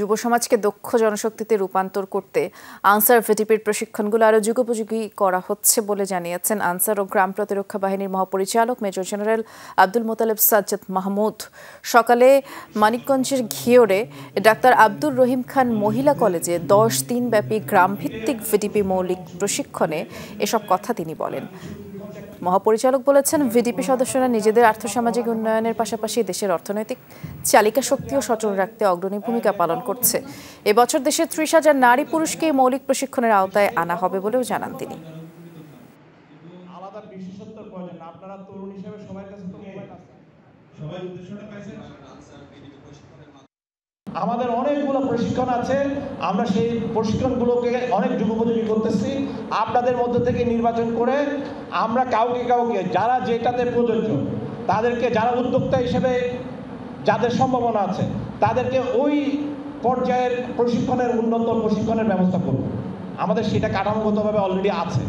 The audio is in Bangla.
যুব সমাজকে দক্ষ জনশক্তিতে রূপান্তর করতে আনসার ভিটিপির প্রশিক্ষণগুলো আরও যুগোপযোগী করা হচ্ছে বলে জানিয়েছেন আনসার ও গ্রাম প্রতিরক্ষা বাহিনীর মহাপরিচালক মেজর জেনারেল আব্দুল মোতালেব সাজ্জাদ মাহমুদ সকালে মানিকগঞ্জের ঘিওরে ডাক্তার আব্দুর রহিম খান মহিলা কলেজে দশ দিনব্যাপী গ্রামভিত্তিক ভিটিপি মৌলিক প্রশিক্ষণে এসব কথা তিনি বলেন মহাপরিচালক বলেছেন ভিডিপি সদস্যরা নিজেদের আর্থসামাজিক উন্নয়নের পাশাপাশি দেশের অর্থনৈতিক চালিকা শক্তিও সচল রাখতে অগ্রণী ভূমিকা পালন করছে এবছর দেশের ত্রিশ হাজার নারী পুরুষকে মৌলিক প্রশিক্ষণের আওতায় আনা হবে বলেও জানান তিনি আপনারা তরুণ হিসেবে কাছে তো মোবাইল আছে সবাই উদ্দেশ্যটা পাইছেন আচ্ছা, আমাদের অনেকগুলো প্রশিক্ষণ আছে আমরা সেই প্রশিক্ষণগুলোকে অনেক যুগোপযোগী করতেছি আপনাদের মধ্যে থেকে নির্বাচন করে আমরা কাউকে কাউকে যারা যেটাতে প্রযোজ্য তাদেরকে যারা উদ্যোক্তা হিসেবে যাদের সম্ভাবনা আছে তাদেরকে ওই পর্যায়ের প্রশিক্ষণের উন্নত প্রশিক্ষণের ব্যবস্থা করব আমাদের সেটা কাঠামোগতভাবে অলরেডি আছে